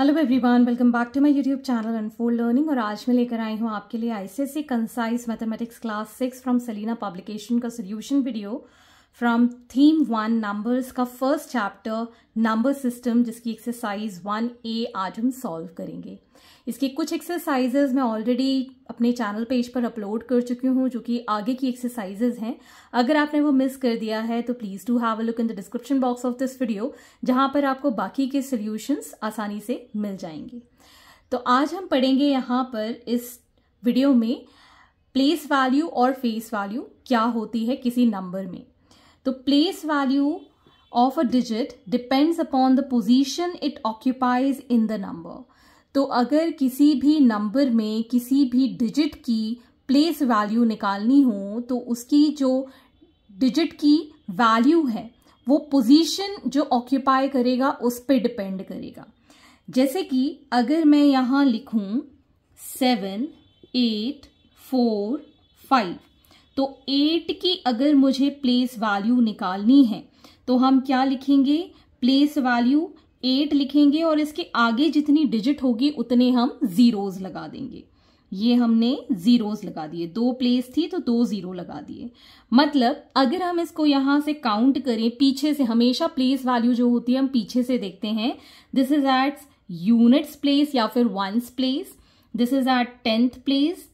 Hello everyone welcome back to my YouTube channel unfold learning और आज मैं लेकर आई हूँ आपके लिए ICSE concise mathematics class six from Selina publication का solution video from theme one numbers का फर्स्ट चैप्टर नंबर सिस्टम जिसकी एक्सरसाइज वन ए आज हम सॉल्व करेंगे इसकी कुछ एक्सरसाइजेज मैं ऑलरेडी अपने चैनल पेज पर अपलोड कर चुकी हूँ जो कि आगे की एक्सरसाइजेज हैं अगर आपने वो मिस कर दिया है तो please do have a look in the description box of this video जहाँ पर आपको बाकी के सोल्यूशंस आसानी से मिल जाएंगे तो आज हम पढ़ेंगे यहाँ पर इस वीडियो में प्लेस वैल्यू और फेस वैल्यू क्या होती है किसी नंबर में The place value of a digit depends upon the position it occupies in the number. तो अगर किसी भी नंबर में किसी भी डिजिट की प्लेस वैल्यू निकालनी हो तो उसकी जो डिजिट की वैल्यू है वो पोजीशन जो ऑक्यूपाई करेगा उस पर डिपेंड करेगा जैसे कि अगर मैं यहाँ लिखूँ सेवन एट फोर फाइव तो एट की अगर मुझे प्लेस वैल्यू निकालनी है तो हम क्या लिखेंगे प्लेस वैल्यू एट लिखेंगे और इसके आगे जितनी डिजिट होगी उतने हम जीरोज लगा देंगे ये हमने जीरोज लगा दिए दो प्लेस थी तो दो जीरो लगा दिए मतलब अगर हम इसको यहां से काउंट करें पीछे से हमेशा प्लेस वैल्यू जो होती है हम पीछे से देखते हैं this is at units place या फिर ones place this is at tenth place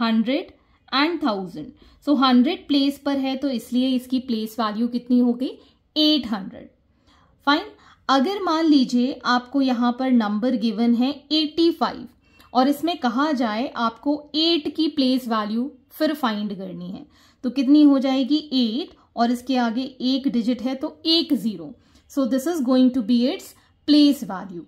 hundred and thousand so hundred place पर है तो इसलिए इसकी प्लेस वैल्यू कितनी हो गई एट हंड्रेड फाइन अगर मान लीजिए आपको यहां पर नंबर गिवन है एटी फाइव और इसमें कहा जाए आपको एट की प्लेस वैल्यू फिर फाइंड करनी है तो कितनी हो जाएगी एट और इसके आगे एक डिजिट है तो एक zero so this is going to be its place value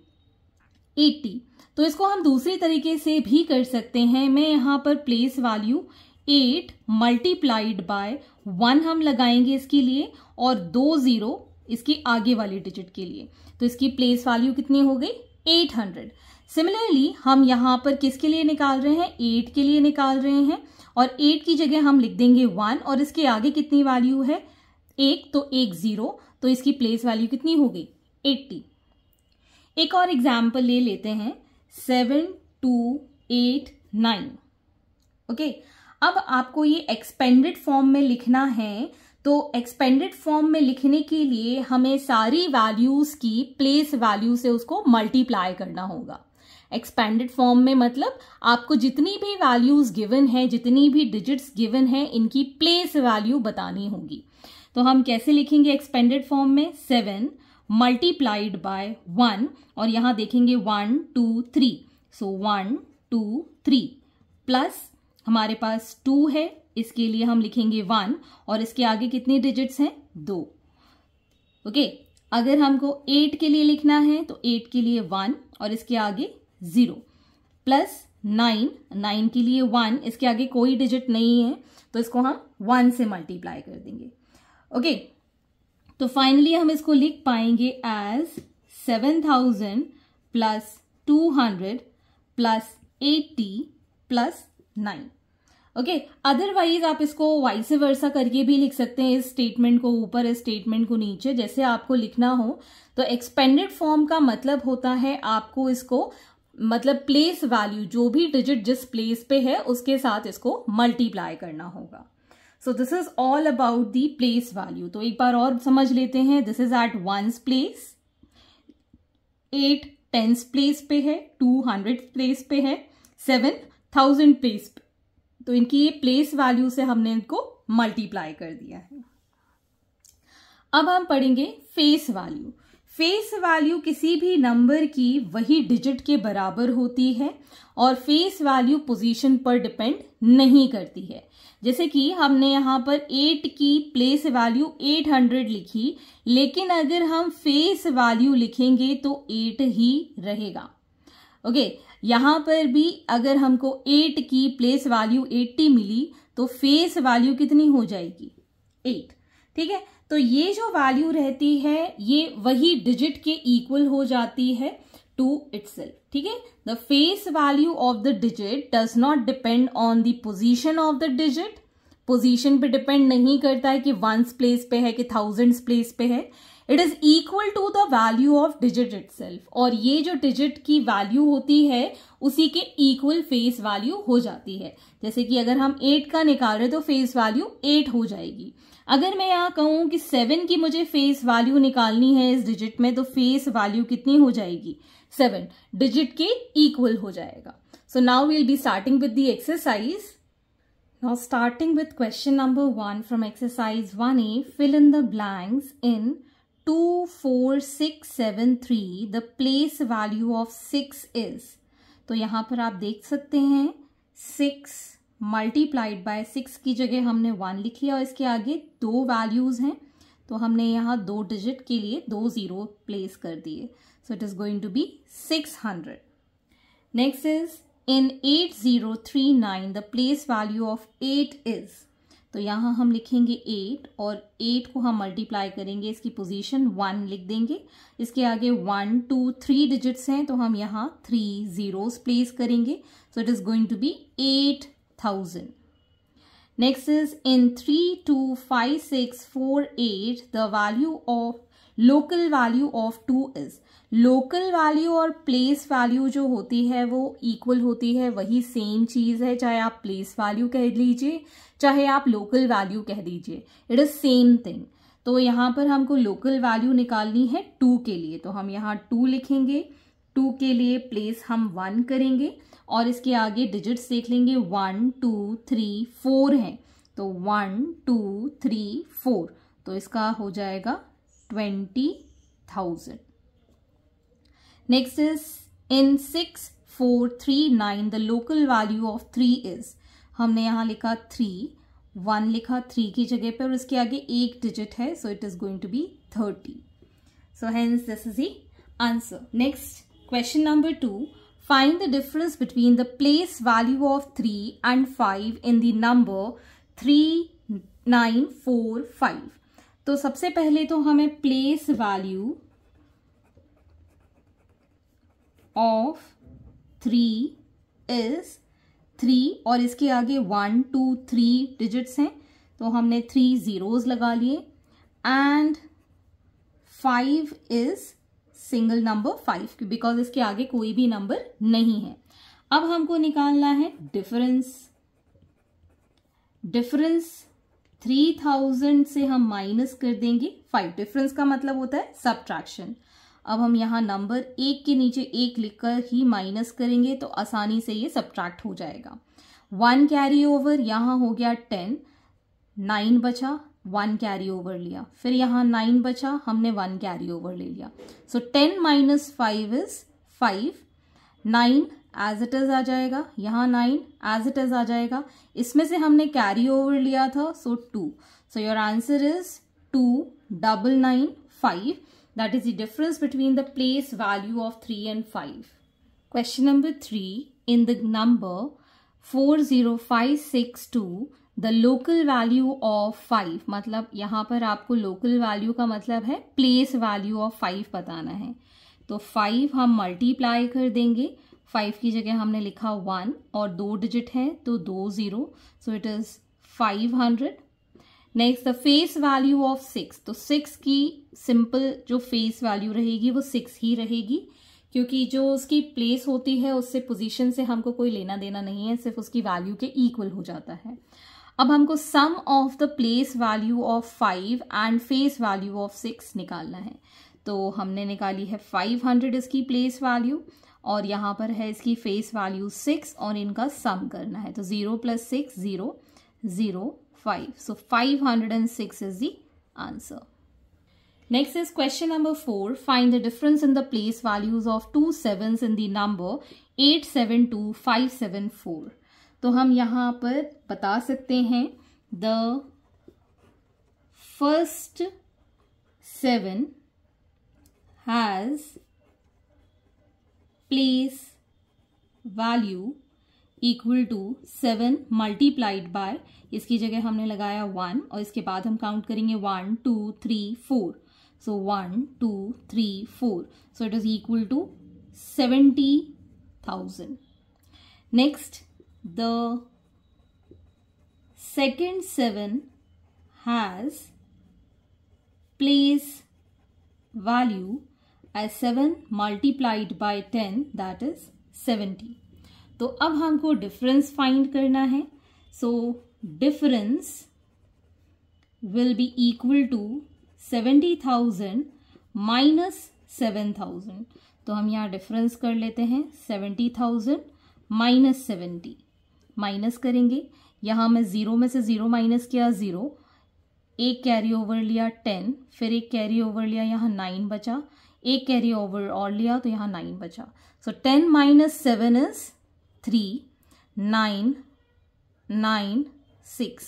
eighty तो इसको हम दूसरे तरीके से भी कर सकते हैं मैं यहां पर place value eight multiplied by one हम लगाएंगे इसके लिए और दो जीरो इसकी आगे वाली डिजिट के लिए तो इसकी प्लेस वैल्यू कितनी हो गई एट हंड्रेड सिमिलरली हम यहां पर किसके लिए निकाल रहे हैं एट के लिए निकाल रहे हैं और एट की जगह हम लिख देंगे वन और इसके आगे कितनी वैल्यू है एक तो एक जीरो तो इसकी प्लेस वैल्यू कितनी हो गई एट्टी एक और एग्जाम्पल ले लेते हैं seven two eight nine okay अब आपको ये एक्सपेंडेड फॉर्म में लिखना है तो एक्सपेंडेड फॉर्म में लिखने के लिए हमें सारी वैल्यूज की प्लेस वैल्यू से उसको मल्टीप्लाई करना होगा एक्सपेंडेड फॉर्म में मतलब आपको जितनी भी वैल्यूज गिवन है जितनी भी डिजिट्स गिवन है इनकी प्लेस वैल्यू बतानी होगी तो हम कैसे लिखेंगे एक्सपेंडेड फॉर्म में सेवन मल्टीप्लाइड बाय वन और यहां देखेंगे one two three so one two three plus हमारे पास टू है इसके लिए हम लिखेंगे वन और इसके आगे कितने डिजिट्स हैं दो ओके अगर हमको एट के लिए लिखना है तो एट के लिए वन और इसके आगे जीरो प्लस नाइन नाइन के लिए वन इसके आगे कोई डिजिट नहीं है तो इसको हम वन से मल्टीप्लाई कर देंगे ओके okay, तो फाइनली हम इसको लिख पाएंगे as seven thousand plus two hundred plus eighty plus nine okay otherwise आप इसको वाइस वर्सा करके भी लिख सकते हैं इस स्टेटमेंट को ऊपर इस स्टेटमेंट को नीचे जैसे आपको लिखना हो तो एक्सपेंडेड फॉर्म का मतलब होता है आपको इसको मतलब प्लेस वैल्यू जो भी डिजिट जिस प्लेस पे है उसके साथ इसको मल्टीप्लाई करना होगा so this is all about the place value तो एक बार और समझ लेते हैं this is at ones place at tens place पे है टू हंड्रेड प्लेस पे है सेवन थाउजेंड प्लेस तो इनकी ये प्लेस वैल्यू से हमने इनको मल्टीप्लाई कर दिया है अब हम पढ़ेंगे फेस वैल्यू फेस वैल्यू किसी भी नंबर की वही डिजिट के बराबर होती है और फेस वैल्यू पोजीशन पर डिपेंड नहीं करती है जैसे कि हमने यहां पर एट की प्लेस वैल्यू एट हंड्रेड लिखी लेकिन अगर हम फेस वैल्यू लिखेंगे तो एट ही रहेगा ओके okay, यहां पर भी अगर हमको एट की प्लेस वैल्यू एट्टी मिली तो फेस वैल्यू कितनी हो जाएगी एट ठीक है तो ये जो वैल्यू रहती है ये वही डिजिट के इक्वल हो जाती है टू इटसेल्फ ठीक है the face value of the digit does not depend on the position of the digit position पे डिपेंड नहीं करता है कि वंस प्लेस पे है कि थाउजेंड्स प्लेस पे है it is equal to the value of digit it और ये जो डिजिट की वैल्यू होती है उसी के इक्वल फेस वैल्यू हो जाती है जैसे कि अगर हम एट का निकाल रहे तो फेस वैल्यू एट हो जाएगी अगर मैं यहाँ कहूँ कि सेवन की मुझे फेस वैल्यू निकालनी है इस डिजिट में तो फेस वैल्यू कितनी हो जाएगी सेवन डिजिट के इक्वल हो जाएगा so now will be starting with the exercise starting with question number one from exercise one A fill in the blanks in 24673 the place value of six is तो यहाँ पर आप देख सकते हैं सिक्स मल्टीप्लाइड बाय सिक्स की जगह हमने वन लिखी है और इसके आगे दो वैल्यूज हैं तो हमने यहाँ दो डिजिट के लिए दो ज़ीरो प्लेस कर दिए so it is going to be six hundred next is in eight zero three nine the place value of eight is तो यहाँ हम लिखेंगे एट और एट को हम मल्टीप्लाई करेंगे इसकी पोजीशन वन लिख देंगे इसके आगे वन टू थ्री डिजिट्स हैं तो हम यहाँ थ्री जीरोस प्लेस करेंगे so it is going to be eight thousand next is in three two five six four eight the value of local value of two is local value और place value जो होती है वो equal होती है वही same चीज है चाहे आप प्लेस वैल्यू कह लीजिए चाहे आप लोकल वैल्यू कह दीजिए इट इज सेम थिंग तो यहाँ पर हमको लोकल वैल्यू निकालनी है टू के लिए तो हम यहाँ टू लिखेंगे टू के लिए प्लेस हम वन करेंगे और इसके आगे डिजिट्स देख लेंगे वन टू थ्री फोर हैं तो वन टू थ्री फोर तो इसका हो जाएगा 20,000. Next is in 6, 4, the local value of 3 is. हमने यहाँ लिखा 3, 1 लिखा 3 की जगह पर और इसके 1 digit है, so it is going to be 30. So hence this is the answer. Next, question number 2. Find the difference between the place value of 3 and 5 in the number 3, 9, 4, 5. तो सबसे पहले तो हमें place value of three is three और इसके आगे one two three digits हैं तो हमने थ्री जीरोज लगा लिए and five is single number five because इसके आगे कोई भी नंबर नहीं है अब हमको निकालना है डिफरेंस डिफरेंस थ्री थाउजेंड से हम माइनस कर देंगे फाइव डिफरेंस का मतलब होता है सब्ट्रैक्शन अब हम यहाँ नंबर एक के नीचे एक लिखकर ही माइनस करेंगे तो आसानी से ये सब्ट्रैक्ट हो जाएगा वन कैरी ओवर यहाँ हो गया टेन नाइन बचा वन कैरी ओवर लिया फिर यहाँ नाइन बचा हमने वन कैरी ओवर ले लिया so ten minus five is five nine as it is आ जाएगा यहां नाइन एज इट इज आ जाएगा इसमें से हमने कैरी ओवर लिया था so two so your answer is two double nine five that is the difference between the place value of three and five question number three in the number four zero five six two the local value of five मतलब यहां पर आपको local value का मतलब है place value of five बताना है तो फाइव हम मल्टीप्लाई कर देंगे फाइव की जगह हमने लिखा वन और दो डिजिट है तो दो zero so it is five hundred next the face value of six तो सिक्स की सिंपल जो फेस वैल्यू रहेगी वो सिक्स ही रहेगी क्योंकि जो उसकी प्लेस होती है उससे पोजीशन से हमको कोई लेना देना नहीं है सिर्फ उसकी वैल्यू के इक्वल हो जाता है अब हमको sum of the place value of five and face value of six निकालना है तो हमने निकाली है फाइव हंड्रेड इसकी प्लेस वैल्यू और यहाँ पर है इसकी फेस वैल्यू सिक्स और इनका सम करना है तो zero plus six zero zero five so five hundred and six is the answer next is question number four find the difference in the place values of two seven in the number eight seven two five seven four तो हम यहां पर बता सकते हैं the first seven has place value equal to seven multiplied by इसकी जगह हमने लगाया वन और इसके बाद हम काउंट करेंगे one two three four so one two three four so it is equal to seventy thousand next the second seven has place value as 7 multiplied by 10 that is 70. तो अब हमको डिफरेंस फाइंड करना है so difference will be equal to seventy thousand minus seven thousand तो हम यहाँ difference कर लेते हैं seventy thousand minus seventy minus करेंगे यहाँ मैं ज़ीरो में से ज़ीरो माइनस किया ज़ीरो एक कैरी ओवर लिया टेन फिर एक कैरी ओवर लिया यहाँ नाइन बचा एक कैरी ओवर और लिया तो यहाँ नाइन बचा so ten minus seven is three nine nine six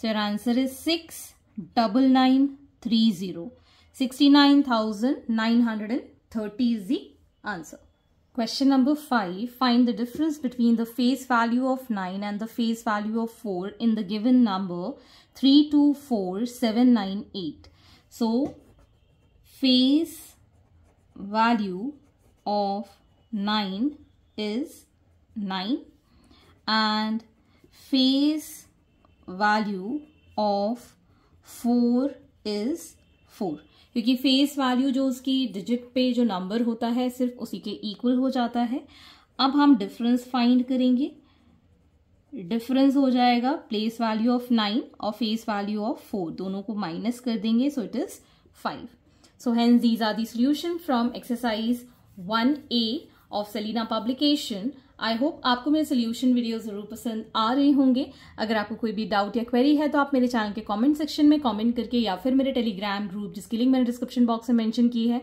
so your answer is six double nine three zero sixty nine thousand nine hundred and thirty is the answer question number five find the difference between the face value of nine and the face value of four in the given number three two four seven nine eight so face value of 9 is 9 and phase value of 4 is 4 क्योंकि face value जो उसकी digit पे जो number होता है सिर्फ उसी के इक्वल हो जाता है अब हम डिफरेंस फाइंड करेंगे डिफरेंस हो जाएगा प्लेस वैल्यू ऑफ नाइन और फेस वैल्यू ऑफ फोर दोनों को माइनस कर देंगे so it is five So hence these are the solution from exercise 1A of Selina publication I hope आपको मेरे सोल्यूशन वीडियो ज़रूर पसंद आ रहे होंगे अगर आपको कोई भी डाउट या क्वेरी है तो आप मेरे चैनल के कमेंट सेक्शन में कमेंट करके या फिर मेरे टेलीग्राम ग्रुप जिसकी लिंक मैंने डिस्क्रिप्शन बॉक्स में मेंशन की है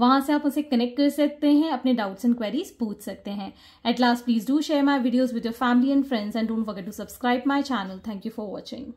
वहां से आप उसे कनेक्ट कर सकते हैं अपने डाउट्स एंड क्वेरीज पूछ सकते हैं at last please do share my videos with your family and friends and don't forget to subscribe my channel thank you for watching